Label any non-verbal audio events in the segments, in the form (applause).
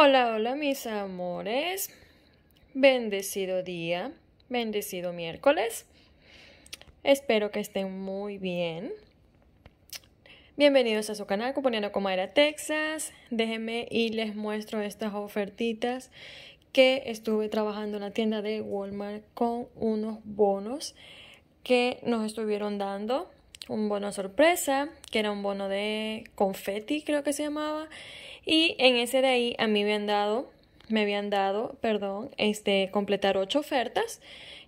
Hola, hola mis amores. Bendecido día, bendecido miércoles. Espero que estén muy bien. Bienvenidos a su canal Componiendo como era Texas. Déjenme y les muestro estas ofertitas que estuve trabajando en la tienda de Walmart con unos bonos que nos estuvieron dando un bono sorpresa, que era un bono de confetti, creo que se llamaba. Y en ese de ahí a mí me habían dado, me habían dado, perdón, este, completar ocho ofertas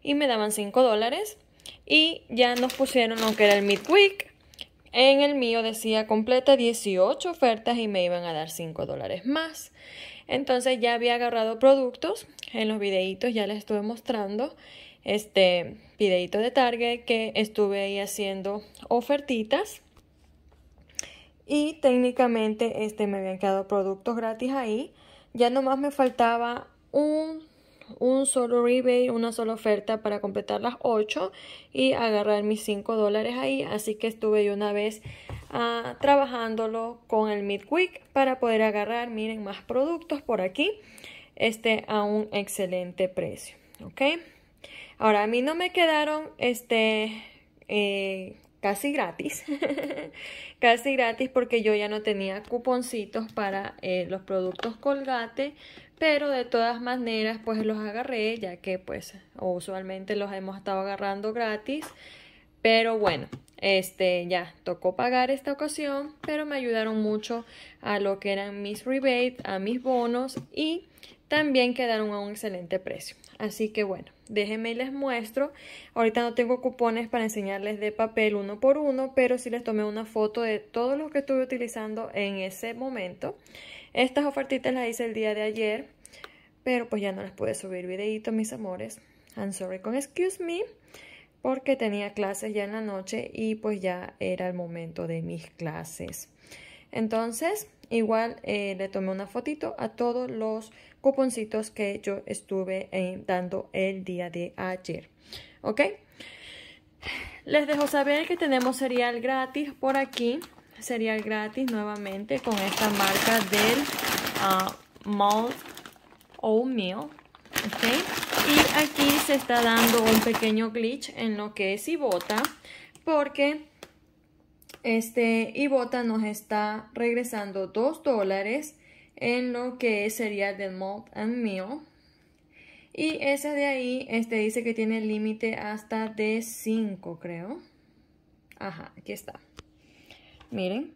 y me daban 5 dólares. Y ya nos pusieron lo que era el midweek. En el mío decía completa 18 ofertas y me iban a dar 5 dólares más. Entonces ya había agarrado productos, en los videitos ya les estuve mostrando este videito de Target que estuve ahí haciendo ofertitas. Y técnicamente este, me habían quedado productos gratis ahí. Ya nomás me faltaba un, un solo rebate, una sola oferta para completar las 8 y agarrar mis 5 dólares ahí. Así que estuve yo una vez ah, trabajándolo con el Midweek para poder agarrar, miren, más productos por aquí este, a un excelente precio. ¿Ok? Ahora, a mí no me quedaron este, eh, casi gratis, (laughs) casi gratis porque yo ya no tenía cuponcitos para eh, los productos colgate, pero de todas maneras pues los agarré ya que pues usualmente los hemos estado agarrando gratis, pero bueno, este ya tocó pagar esta ocasión, pero me ayudaron mucho a lo que eran mis rebates, a mis bonos y también quedaron a un excelente precio. Así que bueno, déjenme y les muestro. Ahorita no tengo cupones para enseñarles de papel uno por uno, pero sí les tomé una foto de todos los que estuve utilizando en ese momento. Estas ofertitas las hice el día de ayer, pero pues ya no les pude subir videito, mis amores. I'm sorry con excuse me, porque tenía clases ya en la noche y pues ya era el momento de mis clases. Entonces, igual eh, le tomé una fotito a todos los cuponcitos que yo estuve eh, dando el día de ayer. ¿Ok? Les dejo saber que tenemos cereal gratis por aquí. Cereal gratis nuevamente con esta marca del uh, Malt Oatmeal. ¿Ok? Y aquí se está dando un pequeño glitch en lo que es Ibota. Porque este, y nos está regresando 2 dólares en lo que sería del malt and Y esa de ahí, este dice que tiene límite hasta de 5, creo. Ajá, aquí está. Miren.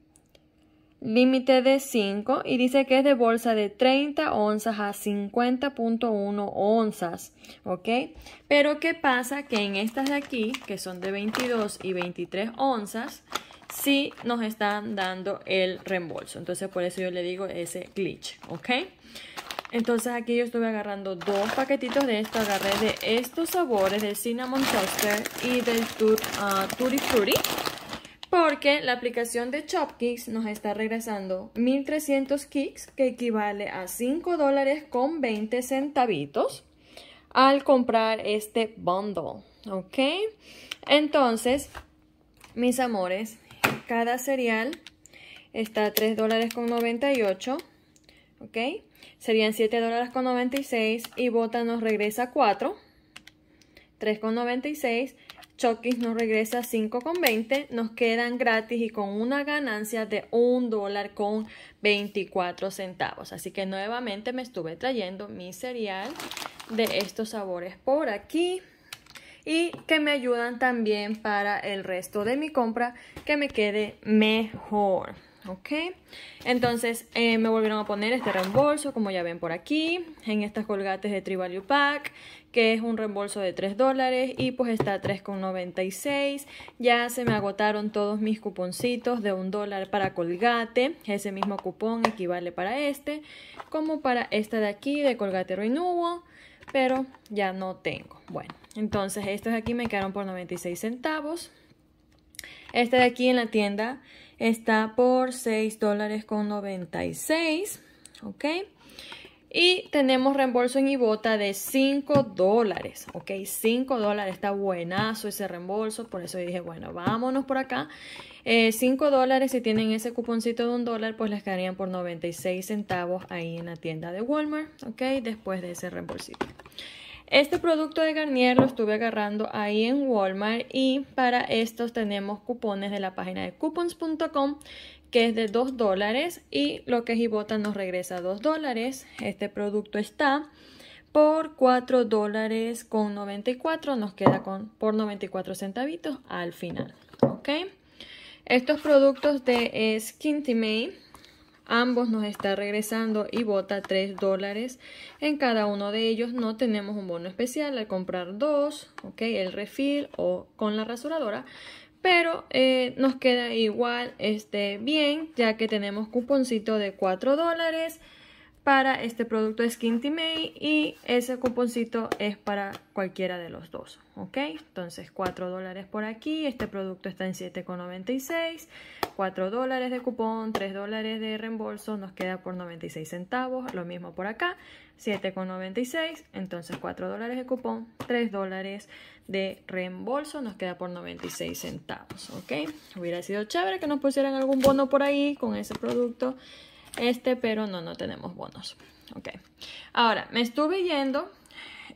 Límite de 5 y dice que es de bolsa de 30 onzas a 50.1 onzas, ¿ok? Pero ¿qué pasa? Que en estas de aquí, que son de 22 y 23 onzas, si nos están dando el reembolso. Entonces por eso yo le digo ese glitch, ¿ok? Entonces aquí yo estuve agarrando dos paquetitos de esto. Agarré de estos sabores, del Cinnamon Toaster y del tur, ah, Tutti Porque la aplicación de Chopkicks nos está regresando 1300 kicks, que equivale a 5 dólares con 20 centavitos al comprar este bundle. ¿Ok? Entonces, mis amores, cada cereal está a 3 dólares con 98, ¿ok? Serían 7 dólares con 96 y Bota nos regresa 4, 3 Chokis nos regresa 5,20, nos quedan gratis y con una ganancia de $1.24, dólar con centavos. Así que nuevamente me estuve trayendo mi cereal de estos sabores por aquí y que me ayudan también para el resto de mi compra que me quede mejor. ¿ok? Entonces eh, me volvieron a poner este reembolso, como ya ven por aquí, en estas colgates de Trivalue Pack, que es un reembolso de 3 dólares y pues está 3,96. Ya se me agotaron todos mis cuponcitos de 1 dólar para colgate, ese mismo cupón equivale para este, como para esta de aquí de colgate Renewal, pero ya no tengo. Bueno. Entonces estos de aquí me quedaron por 96 centavos. Este de aquí en la tienda está por 6 dólares con 96. ¿Ok? Y tenemos reembolso en Ibota de 5 dólares, ¿ok? 5 dólares, está buenazo ese reembolso, por eso dije, bueno, vámonos por acá. 5 eh, dólares, si tienen ese cuponcito de un dólar, pues les quedarían por 96 centavos ahí en la tienda de Walmart, ¿ok? Después de ese reembolsito. Este producto de Garnier lo estuve agarrando ahí en Walmart y para estos tenemos cupones de la página de coupons.com que es de 2 dólares y lo que es Ibota nos regresa 2 dólares. Este producto está por 4 dólares con 94, nos queda con, por 94 centavitos al final, ¿ok? Estos productos de May ambos nos está regresando y bota 3 dólares. En cada uno de ellos no tenemos un bono especial al comprar dos, ok, el refill o con la rasuradora. Pero eh, nos queda igual este bien, ya que tenemos cuponcito de 4 dólares para este producto es May y ese cuponcito es para cualquiera de los dos, ¿ok? Entonces 4 dólares por aquí, este producto está en 7,96, 4 dólares de cupón, 3 dólares de reembolso, nos queda por 96 centavos, lo mismo por acá, 7,96, entonces 4 dólares de cupón, 3 dólares de reembolso, nos queda por 96 centavos, ¿ok? Hubiera sido chévere que nos pusieran algún bono por ahí con ese producto, este, pero no, no tenemos bonos. Ok. Ahora, me estuve yendo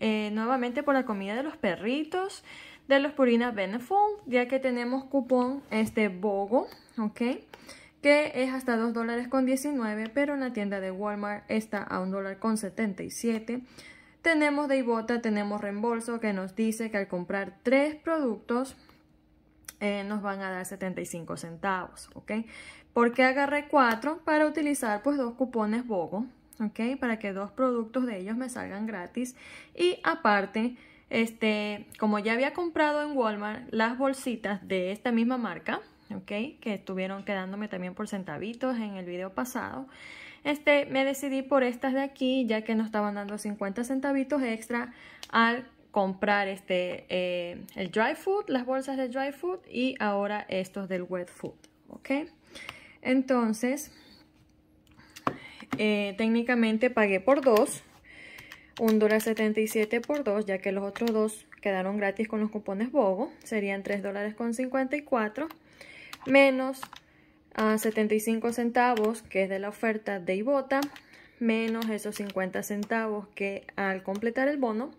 eh, nuevamente por la comida de los perritos de los Purina Beneful, ya que tenemos cupón este BOGO, ok, que es hasta 2 dólares con 19, pero en la tienda de Walmart está a 1 dólar con 77. Tenemos de tenemos reembolso que nos dice que al comprar tres productos eh, nos van a dar 75 centavos, ¿ok? Porque agarré 4 para utilizar pues dos cupones BOGO, ¿ok? Para que dos productos de ellos me salgan gratis y aparte, este, como ya había comprado en Walmart las bolsitas de esta misma marca, ¿ok? Que estuvieron quedándome también por centavitos en el video pasado. Este, me decidí por estas de aquí, ya que nos estaban dando 50 centavitos extra al comprar este, eh, el dry food, las bolsas de dry food y ahora estos del wet food, ¿ok? Entonces, eh, técnicamente pagué por dos, un dólar 77 por dos, ya que los otros dos quedaron gratis con los cupones BOGO, serían 3 dólares con 54, menos ah, a 75 centavos que es de la oferta de Ibota, menos esos 50 centavos que al completar el bono,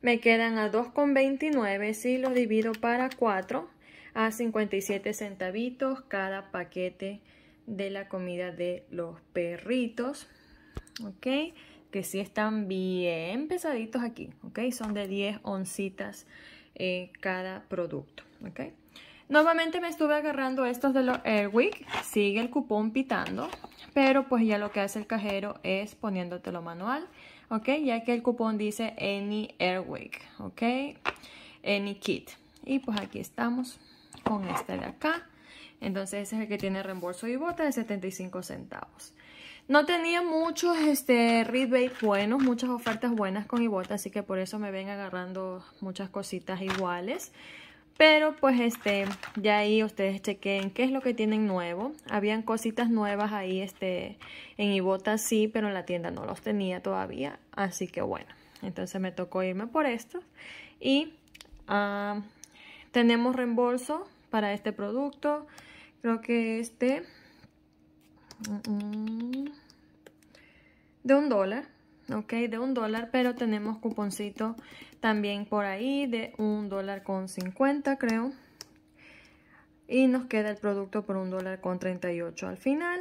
me quedan a 2,29 si lo divido para 4 a 57 centavitos cada paquete de la comida de los perritos. Ok, que sí están bien pesaditos aquí. Ok, son de 10 oncitas eh, cada producto. Ok. Nuevamente me estuve agarrando estos de los Airwick, sigue el cupón pitando, pero pues ya lo que hace el cajero es poniéndotelo manual ¿ok? Ya que el cupón dice Any Airwig, ¿ok? Any Kit. Y pues aquí estamos con esta de acá. Entonces ese es el que tiene reembolso y bota de 75 centavos. No tenía muchos este, rebates buenos, muchas ofertas buenas con Ibota, así que por eso me ven agarrando muchas cositas iguales. Pero pues este, ya ahí ustedes chequen qué es lo que tienen nuevo. Habían cositas nuevas ahí este, en Ibota sí, pero en la tienda no los tenía todavía. Así que bueno, entonces me tocó irme por esto. Y ah, tenemos reembolso para este producto. Creo que este... De un dólar ok, de un dólar, pero tenemos cuponcito también por ahí de un dólar con 50 creo. Y nos queda el producto por un dólar con 38 al final.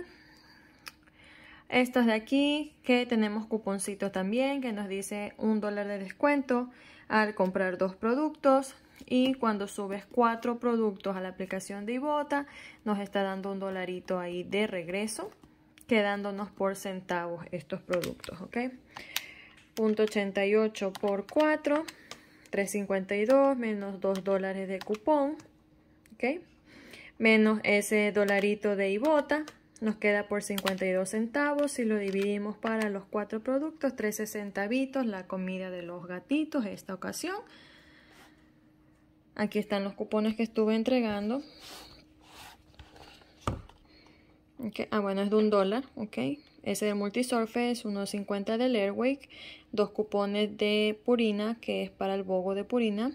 Estos de aquí que tenemos cuponcito también que nos dice un dólar de descuento al comprar dos productos. Y cuando subes cuatro productos a la aplicación de Ibota, nos está dando un dolarito ahí de regreso quedándonos por centavos estos productos, ¿ok? .88 por 4, 3.52 menos 2 dólares de cupón, ¿ok? Menos ese dolarito de Ibota, nos queda por 52 centavos. Si lo dividimos para los cuatro productos, 13 centavitos, la comida de los gatitos esta ocasión. Aquí están los cupones que estuve entregando. Okay. Ah, bueno, es de un dólar, ok. Ese de Multisurface, 1.50 del Airwake, dos cupones de Purina, que es para el bogo de Purina.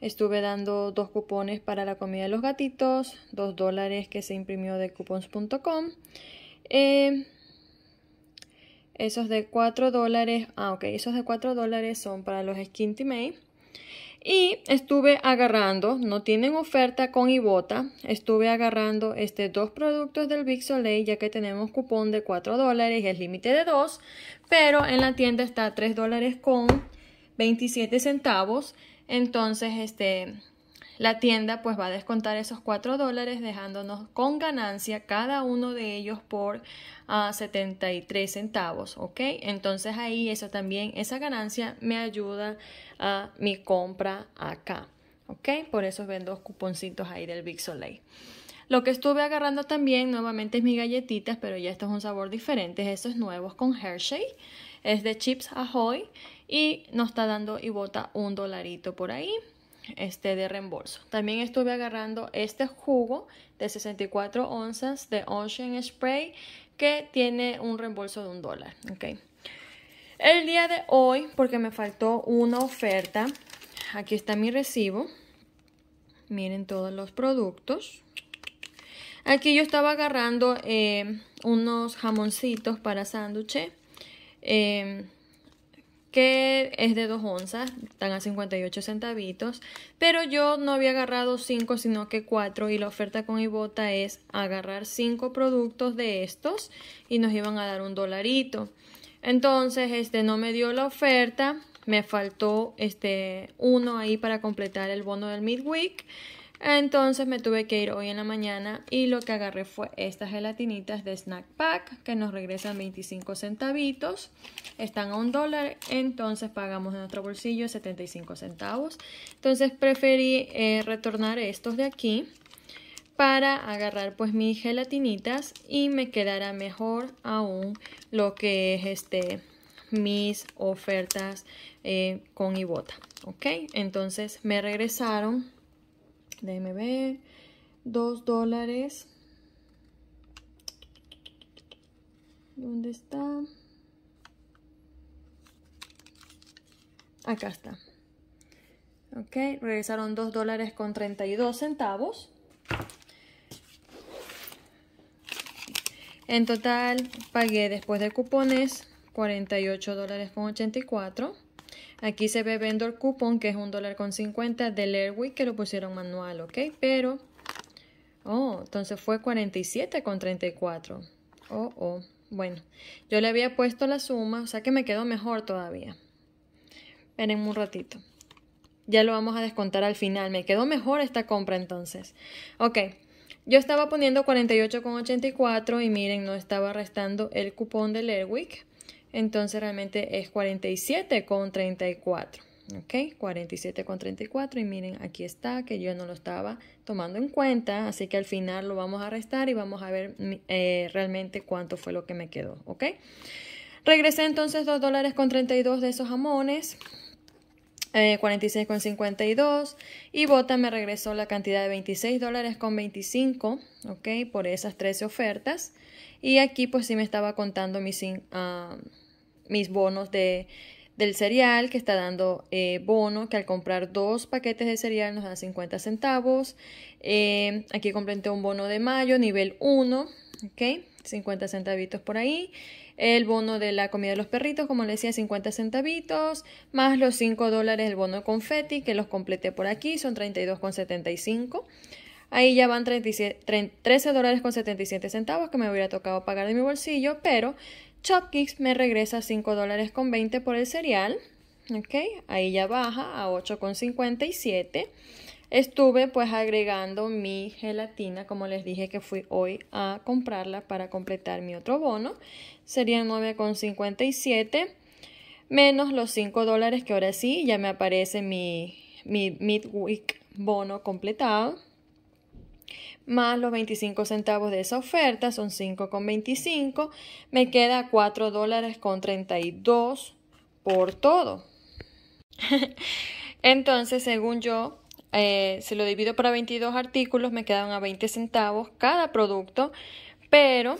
Estuve dando dos cupones para la comida de los gatitos, dos dólares que se imprimió de coupons.com. Eh, esos de 4 dólares, ah ok, esos de 4 dólares son para los Skin May. Y estuve agarrando, no tienen oferta con Ibota, estuve agarrando este dos productos del Big Soleil ya que tenemos cupón de 4 dólares, el límite de 2, pero en la tienda está 3 dólares con 27 centavos. Entonces, este, la tienda pues va a descontar esos 4 dólares dejándonos con ganancia cada uno de ellos por 73 ah, centavos, ¿ok? Entonces ahí eso también, esa ganancia me ayuda a mi compra acá, ¿ok? Por eso ven dos cuponcitos ahí del Big Soleil. Lo que estuve agarrando también nuevamente es mis galletitas, pero ya esto es un sabor diferente, estos nuevo con Hershey, es de Chips Ahoy y nos está dando y bota un dolarito por ahí este, de reembolso. También estuve agarrando este jugo de 64 onzas de Ocean Spray que tiene un reembolso de un dólar. Okay. El día de hoy, porque me faltó una oferta, aquí está mi recibo. Miren todos los productos. Aquí yo estaba agarrando eh, unos jamoncitos para sándwiches. Eh, que es de 2 onzas, están a 58 centavitos, pero yo no había agarrado 5 sino que 4 y la oferta con Ibota es agarrar 5 productos de estos y nos iban a dar un dolarito. Entonces, este no me dio la oferta, me faltó este uno ahí para completar el bono del midweek entonces me tuve que ir hoy en la mañana y lo que agarré fue estas gelatinitas de Snack Pack que nos regresan 25 centavitos. Están a un dólar, entonces pagamos en nuestro bolsillo 75 centavos. Entonces preferí eh, retornar estos de aquí para agarrar pues mis gelatinitas y me quedará mejor aún lo que es este mis ofertas eh, con Ibota. Ok, entonces me regresaron Déjenme ver. 2 dólares. ¿Dónde está? Acá está. Ok, regresaron 2 dólares con 32 centavos. En total pagué después de cupones 48 dólares con 84. Aquí se ve vendor cupón que es un dólar con 50 del Airwick, que lo pusieron manual, ¿ok? Pero, oh, entonces fue $47.34. con Oh, oh. Bueno, yo le había puesto la suma, o sea que me quedó mejor todavía. Esperen un ratito. Ya lo vamos a descontar al final. Me quedó mejor esta compra entonces. Ok, yo estaba poniendo 48,84 y miren, no estaba restando el cupón del Airwick. Entonces realmente es con 47,34. ¿Ok? 47,34 y miren, aquí está, que yo no lo estaba tomando en cuenta, así que al final lo vamos a restar y vamos a ver eh, realmente cuánto fue lo que me quedó, ¿ok? Regresé entonces 2 dólares con 32 de esos jamones, eh, con 46,52 y Bota me regresó la cantidad de 26 dólares con 25, ¿ok? Por esas 13 ofertas y aquí pues sí me estaba contando mis mis bonos de, del cereal que está dando eh, bono, que al comprar dos paquetes de cereal nos dan 50 centavos. Eh, aquí completé un bono de mayo, nivel 1, 50 centavitos por ahí. El bono de la comida de los perritos, como les decía, 50 centavitos, más los 5 dólares del bono de confeti, que los completé por aquí, son 32,75. Ahí ya van 37, 13 dólares con 77 centavos que me hubiera tocado pagar de mi bolsillo, pero Chopkicks me regresa 5 dólares con 20 por el cereal. ¿ok? Ahí ya baja a 8,57. Estuve pues agregando mi gelatina, como les dije que fui hoy a comprarla para completar mi otro bono. Serían 9,57 menos los 5 dólares que ahora sí ya me aparece mi, mi midweek bono completado más los 25 centavos de esa oferta, son 5,25, me queda 4 dólares con 32 por todo. (laughs) Entonces, según yo, eh, Se lo divido para 22 artículos, me quedan a 20 centavos cada producto, pero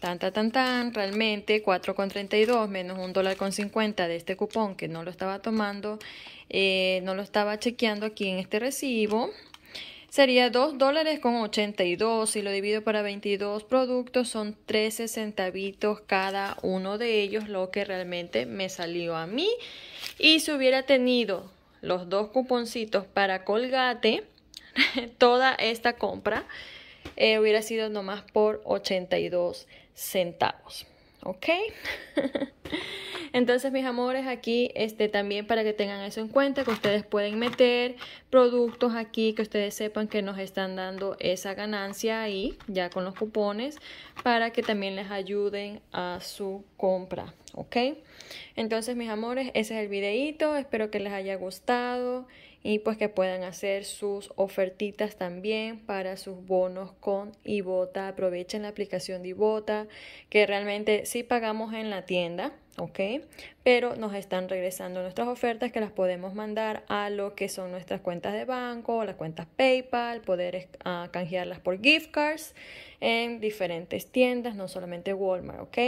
tan tan tan tan, realmente 4,32 menos 1 dólar con 50 de este cupón que no lo estaba tomando, eh, no lo estaba chequeando aquí en este recibo, sería 2 dólares con 82. Si lo divido para 22 productos, son 13 centavitos cada uno de ellos, lo que realmente me salió a mí. Y si hubiera tenido los dos cuponcitos para Colgate, (laughs) toda esta compra eh, hubiera sido nomás por 82 centavos. ¿ok? (laughs) Entonces, mis amores, aquí este, también para que tengan eso en cuenta, que ustedes pueden meter productos aquí, que ustedes sepan que nos están dando esa ganancia ahí, ya con los cupones, para que también les ayuden a su compra, ¿ok? Entonces, mis amores, ese es el videito, espero que les haya gustado y pues que puedan hacer sus ofertitas también para sus bonos con Ibota. Aprovechen la aplicación de Ibota, que realmente sí pagamos en la tienda, ¿ok? Pero nos están regresando nuestras ofertas que las podemos mandar a lo que son nuestras cuentas de banco, las cuentas PayPal, poder ah, canjearlas por gift cards en diferentes tiendas, no solamente Walmart, ¿ok?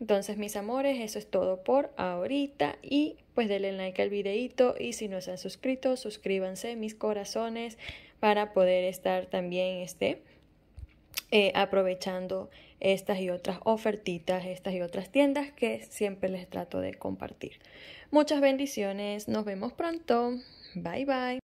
Entonces, mis amores, eso es todo por ahorita y pues denle like al videito y si no se han suscrito, suscríbanse mis corazones para poder estar también este, eh, aprovechando estas y otras ofertitas, estas y otras tiendas que siempre les trato de compartir. Muchas bendiciones, nos vemos pronto, bye bye.